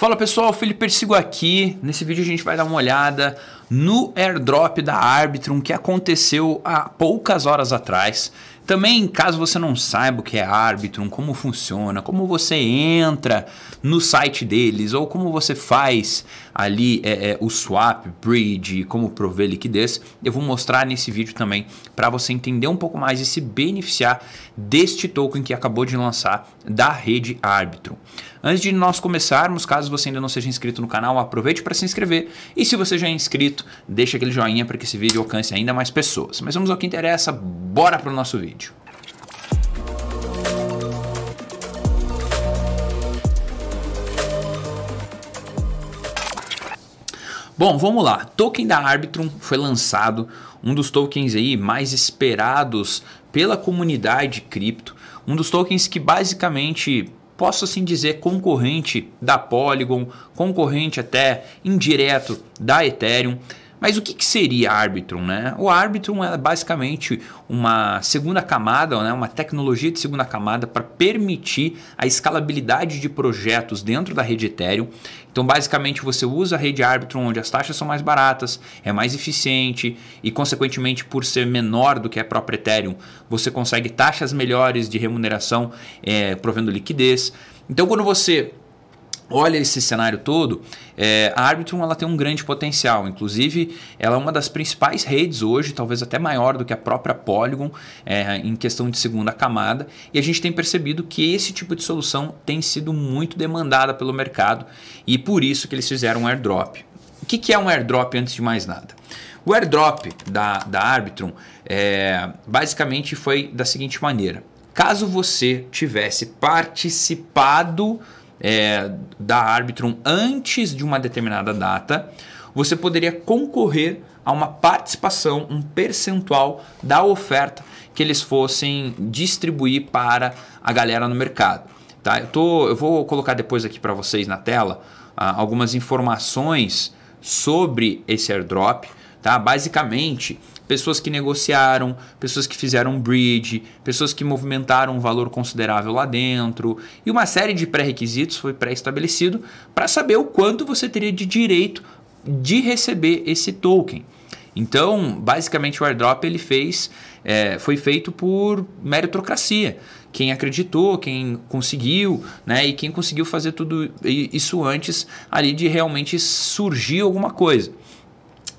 Fala pessoal, Felipe Persigo aqui. Nesse vídeo a gente vai dar uma olhada no airdrop da Arbitrum que aconteceu há poucas horas atrás. Também, caso você não saiba o que é Arbitrum, como funciona, como você entra no site deles ou como você faz ali é, é, o swap, bridge, como prover liquidez, eu vou mostrar nesse vídeo também para você entender um pouco mais e se beneficiar deste token que acabou de lançar da rede Arbitrum. Antes de nós começarmos, caso você ainda não seja inscrito no canal, aproveite para se inscrever. E se você já é inscrito, deixa aquele joinha para que esse vídeo alcance ainda mais pessoas. Mas vamos ao que interessa, bora para o nosso vídeo. Bom, vamos lá. Token da Arbitrum foi lançado, um dos tokens aí mais esperados pela comunidade cripto, um dos tokens que basicamente posso assim dizer, concorrente da Polygon, concorrente até indireto da Ethereum. Mas o que, que seria Arbitrum? Né? O Arbitrum é basicamente uma segunda camada, né? uma tecnologia de segunda camada para permitir a escalabilidade de projetos dentro da rede Ethereum. Então, basicamente, você usa a rede Arbitrum onde as taxas são mais baratas, é mais eficiente e, consequentemente, por ser menor do que a própria Ethereum, você consegue taxas melhores de remuneração, é, provendo liquidez. Então, quando você olha esse cenário todo, é, a Arbitrum ela tem um grande potencial. Inclusive, ela é uma das principais redes hoje, talvez até maior do que a própria Polygon, é, em questão de segunda camada. E a gente tem percebido que esse tipo de solução tem sido muito demandada pelo mercado e por isso que eles fizeram um airdrop. O que, que é um airdrop antes de mais nada? O airdrop da, da Arbitrum é, basicamente foi da seguinte maneira. Caso você tivesse participado é, da Arbitrum antes de uma determinada data, você poderia concorrer a uma participação, um percentual da oferta que eles fossem distribuir para a galera no mercado. Tá? Eu, tô, eu vou colocar depois aqui para vocês na tela ah, algumas informações sobre esse airdrop. Tá? Basicamente, pessoas que negociaram, pessoas que fizeram bridge, pessoas que movimentaram um valor considerável lá dentro, e uma série de pré-requisitos foi pré-estabelecido para saber o quanto você teria de direito de receber esse token. Então, basicamente, o airdrop ele fez, é, foi feito por meritocracia. Quem acreditou, quem conseguiu, né? E quem conseguiu fazer tudo isso antes ali de realmente surgir alguma coisa.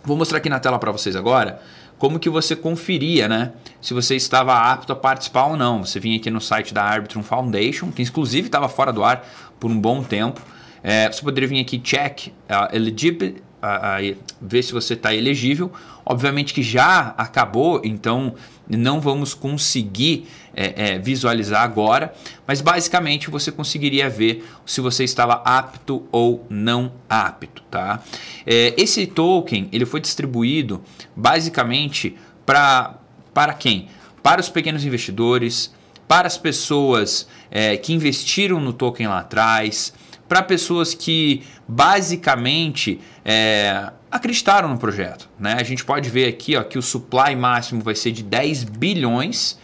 Vou mostrar aqui na tela para vocês agora como que você conferia, né? Se você estava apto a participar ou não. Você vinha aqui no site da Arbitrum Foundation, que inclusive estava fora do ar por um bom tempo. É, você poderia vir aqui check uh, ah, eligibility a, a ver se você está elegível. Obviamente que já acabou, então não vamos conseguir é, é, visualizar agora, mas basicamente você conseguiria ver se você estava apto ou não apto, tá? É, esse token ele foi distribuído basicamente para para quem? Para os pequenos investidores, para as pessoas é, que investiram no token lá atrás para pessoas que basicamente é, acreditaram no projeto. Né? A gente pode ver aqui ó, que o supply máximo vai ser de 10 bilhões.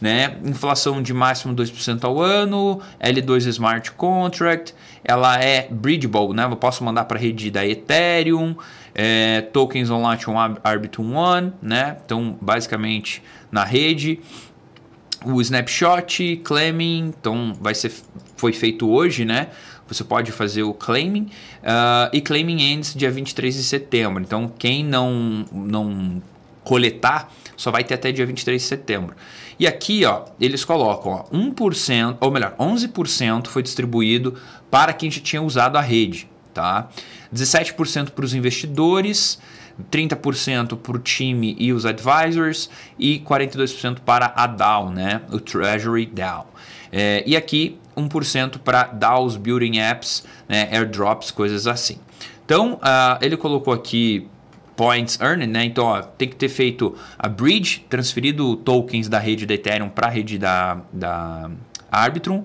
Né? Inflação de máximo 2% ao ano, L2 Smart Contract, ela é bridgeable, né? Eu posso mandar para a rede da Ethereum, é, tokens on Arbitrum One, né? Então, basicamente na rede, o snapshot, Clemming, então vai ser foi feito hoje, né? você pode fazer o claiming. Uh, e claiming ends dia 23 de setembro. Então, quem não, não coletar só vai ter até dia 23 de setembro. E aqui, ó, eles colocam, ó, 1%, ou melhor, 11% foi distribuído para quem já tinha usado a rede, tá? 17% para os investidores, 30% para o time e os advisors e 42% para a DAO, né? O Treasury DAO. É, e aqui 1% para DAOs, Building Apps, né, airdrops, coisas assim. Então, uh, ele colocou aqui points earned, né? Então, ó, tem que ter feito a bridge, transferido tokens da rede da Ethereum para a rede da, da Arbitrum.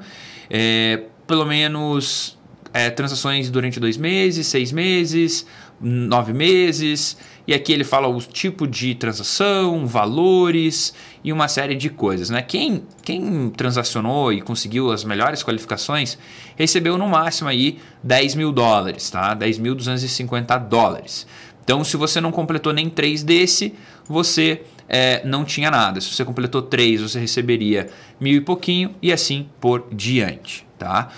É, pelo menos é, transações durante dois meses, seis meses, nove meses, e aqui ele fala os tipo de transação, valores e uma série de coisas. Né? Quem, quem transacionou e conseguiu as melhores qualificações recebeu no máximo aí 10 mil dólares, tá? 10.250 dólares. Então, se você não completou nem 3 desse, você é, não tinha nada. Se você completou 3, você receberia mil e pouquinho e assim por diante. Tá?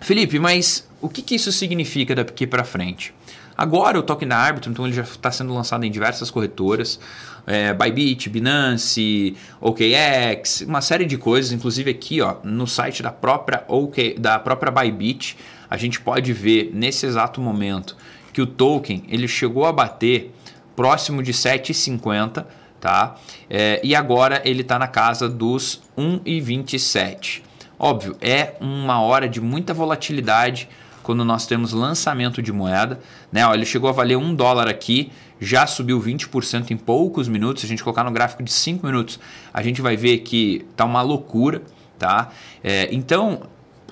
Felipe, mas o que, que isso significa daqui para frente? Agora o toque na árbitro, então ele já está sendo lançado em diversas corretoras, é, Bybit, Binance, OKX, uma série de coisas, inclusive aqui ó, no site da própria, OK, da própria Bybit, a gente pode ver nesse exato momento que o token ele chegou a bater próximo de 7,50, tá? É, e agora ele está na casa dos 1,27. Óbvio, é uma hora de muita volatilidade quando nós temos lançamento de moeda. Né? Ó, ele chegou a valer um dólar aqui, já subiu 20% em poucos minutos. Se a gente colocar no gráfico de 5 minutos, a gente vai ver que tá uma loucura. Tá? É, então,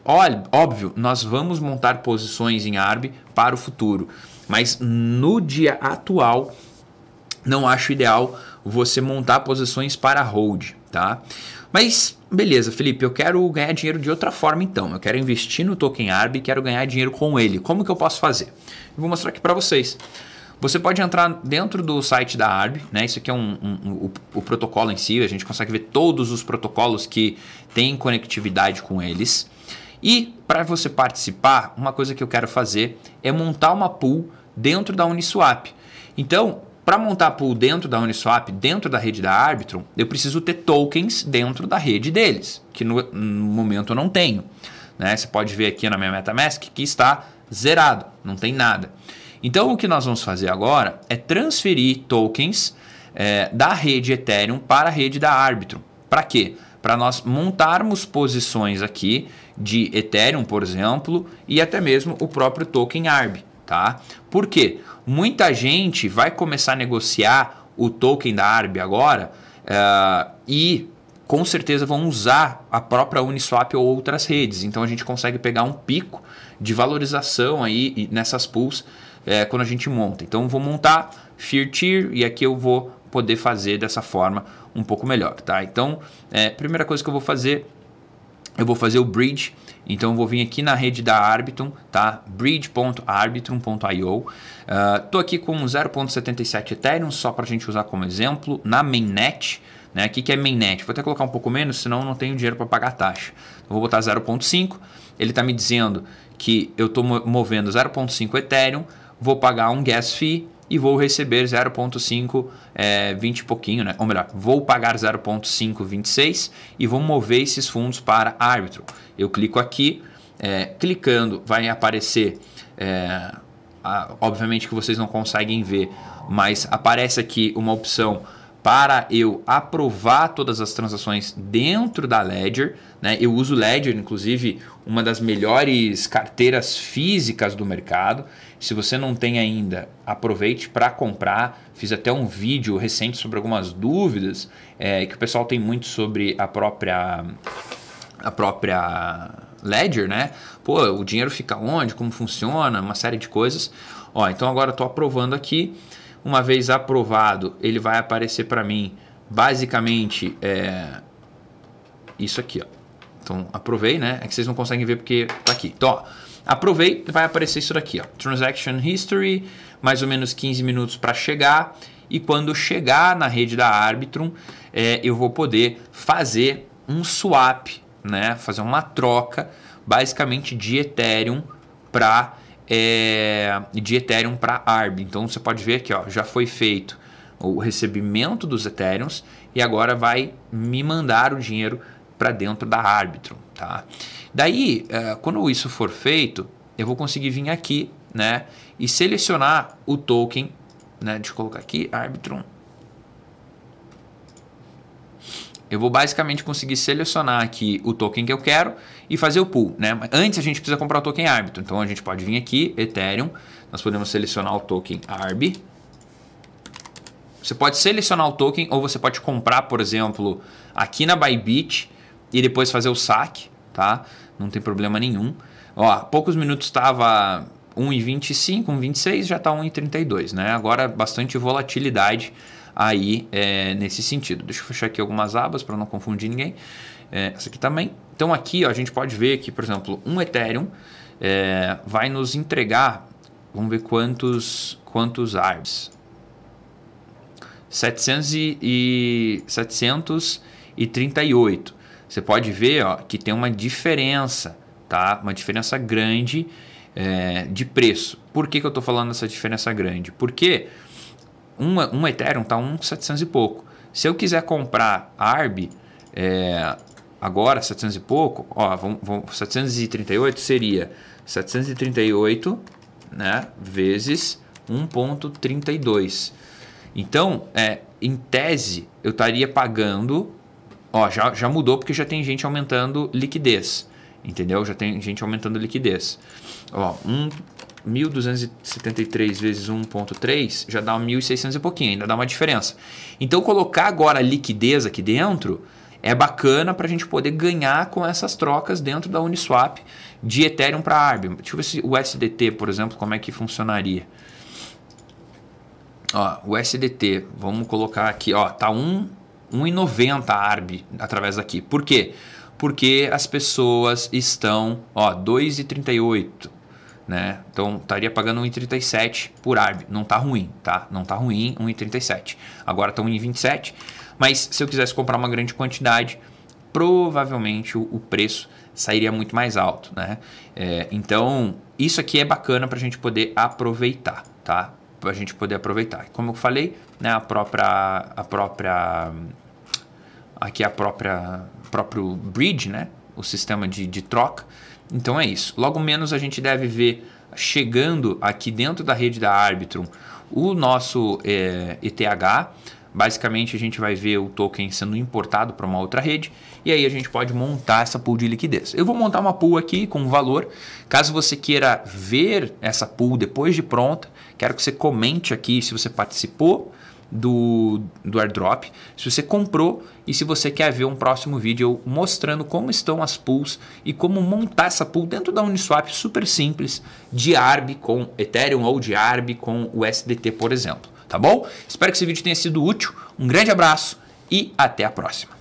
óbvio, nós vamos montar posições em ARB para o futuro, mas no dia atual não acho ideal você montar posições para hold, tá? Mas Beleza, Felipe, eu quero ganhar dinheiro de outra forma então. Eu quero investir no Token Arb e quero ganhar dinheiro com ele. Como que eu posso fazer? Eu vou mostrar aqui para vocês. Você pode entrar dentro do site da ARB, né? Isso aqui é um, um, um o, o, protocolo em si, a gente consegue ver todos os protocolos que têm conectividade com eles. E para você participar, uma coisa que eu quero fazer é montar uma pool dentro da Uniswap. Então, para montar pool dentro da Uniswap, dentro da rede da Arbitrum, eu preciso ter tokens dentro da rede deles, que no, no momento eu não tenho. Né? Você pode ver aqui na minha MetaMask que está zerado, não tem nada. Então o que nós vamos fazer agora é transferir tokens é, da rede Ethereum para a rede da Arbitrum. Para quê? Para nós montarmos posições aqui de Ethereum, por exemplo, e até mesmo o próprio token ARB tá? Por quê? Muita gente vai começar a negociar o token da ARB agora uh, e com certeza vão usar a própria Uniswap ou outras redes. Então a gente consegue pegar um pico de valorização aí nessas pools é, quando a gente monta. Então vou montar Fear Tier e aqui eu vou poder fazer dessa forma um pouco melhor, tá? Então, é, primeira coisa que eu vou fazer eu vou fazer o bridge, então eu vou vir aqui na rede da Arbitrum, tá? bridge.arbitrum.io. Uh, ah, tô aqui com 0.77 Ethereum só para a gente usar como exemplo na mainnet. Né? O que, é mainnet? Vou até colocar um pouco menos, senão não tenho dinheiro para pagar a taxa. Então, vou botar 0.5. Ele está me dizendo que eu estou movendo 0.5 Ethereum, vou pagar um gas fee e vou receber 0,5, é, 20 e pouquinho, né? ou melhor, vou pagar 0,526 e vou mover esses fundos para árbitro. Eu clico aqui, é, clicando vai aparecer, é, a, obviamente que vocês não conseguem ver, mas aparece aqui uma opção para eu aprovar todas as transações dentro da Ledger. Né? Eu uso Ledger, inclusive, uma das melhores carteiras físicas do mercado. Se você não tem ainda, aproveite para comprar. Fiz até um vídeo recente sobre algumas dúvidas é, que o pessoal tem muito sobre a própria. A própria Ledger, né? Pô, o dinheiro fica onde? Como funciona? Uma série de coisas. Ó, então agora estou aprovando aqui. Uma vez aprovado, ele vai aparecer para mim basicamente é, isso aqui. Ó. Então, aprovei, né? É que vocês não conseguem ver porque tá aqui. Então, ó, aprovei, vai aparecer isso daqui. Ó. Transaction History, mais ou menos 15 minutos para chegar. E quando chegar na rede da Arbitrum, é, eu vou poder fazer um swap, né? fazer uma troca basicamente de Ethereum para é, de Ethereum para ARB. Então você pode ver que ó, já foi feito o recebimento dos Ethereums e agora vai me mandar o dinheiro para dentro da Arbitrum. Tá? Daí, é, quando isso for feito, eu vou conseguir vir aqui né, e selecionar o token. Né, deixa eu colocar aqui, Arbitrum eu vou basicamente conseguir selecionar aqui o token que eu quero e fazer o pool. Né? Antes a gente precisa comprar o token árbitro, então a gente pode vir aqui, Ethereum, nós podemos selecionar o token ARB. Você pode selecionar o token ou você pode comprar, por exemplo, aqui na Bybit e depois fazer o saque, tá? Não tem problema nenhum. Ó, há poucos minutos estava 1,25, 1,26, já está 1,32, né? Agora bastante volatilidade aí é, nesse sentido. Deixa eu fechar aqui algumas abas para não confundir ninguém. É, essa aqui também. Então aqui ó, a gente pode ver que, por exemplo, um Ethereum é, vai nos entregar, vamos ver quantos, quantos ARBs. 700 e, e 738. Você pode ver ó, que tem uma diferença, tá? Uma diferença grande é, de preço. Por que, que eu estou falando essa diferença grande? Porque uma, uma Ethereum está 1,700 e pouco. Se eu quiser comprar ARB é, agora, 700 e pouco, ó, vamos, vamos, 738 seria 738 né, vezes 1,32. Então, é, em tese, eu estaria pagando. Ó, já, já mudou porque já tem gente aumentando liquidez. Entendeu? Já tem gente aumentando liquidez. Ó, 1.273 vezes 1.3 já dá 1.600 e pouquinho, ainda dá uma diferença. Então, colocar agora liquidez aqui dentro é bacana para a gente poder ganhar com essas trocas dentro da Uniswap de Ethereum para Arbitrum. Deixa eu ver se o SDT, por exemplo, como é que funcionaria. Ó, o SDT, vamos colocar aqui, ó, tá 1,90 ARB através daqui. Por quê? Porque as pessoas estão, ó, 2,38, né? Então estaria pagando 1,37 por ARB. Não tá ruim, tá? Não tá ruim 1,37. Agora estão em 27, mas se eu quisesse comprar uma grande quantidade, provavelmente o, preço sairia muito mais alto, né? É, então isso aqui é bacana para a gente poder aproveitar, tá? Para a gente poder aproveitar. Como eu falei, né? A própria, a própria, aqui a própria, próprio bridge, né? O sistema de, de troca então é isso. Logo menos a gente deve ver chegando aqui dentro da rede da Arbitrum o nosso é, eh, ETH. Basicamente, a gente vai ver o token sendo importado para uma outra rede e aí a gente pode montar essa pool de liquidez. Eu vou montar uma pool aqui com valor. Caso você queira ver essa pool depois de pronta, quero que você comente aqui se você participou, do, do airdrop, se você comprou e se você quer ver um próximo vídeo mostrando como estão as pools e como montar essa pool dentro da Uniswap super simples de ARB com Ethereum ou de ARB com o SDT, por exemplo. Tá bom? Espero que esse vídeo tenha sido útil. Um grande abraço e até a próxima.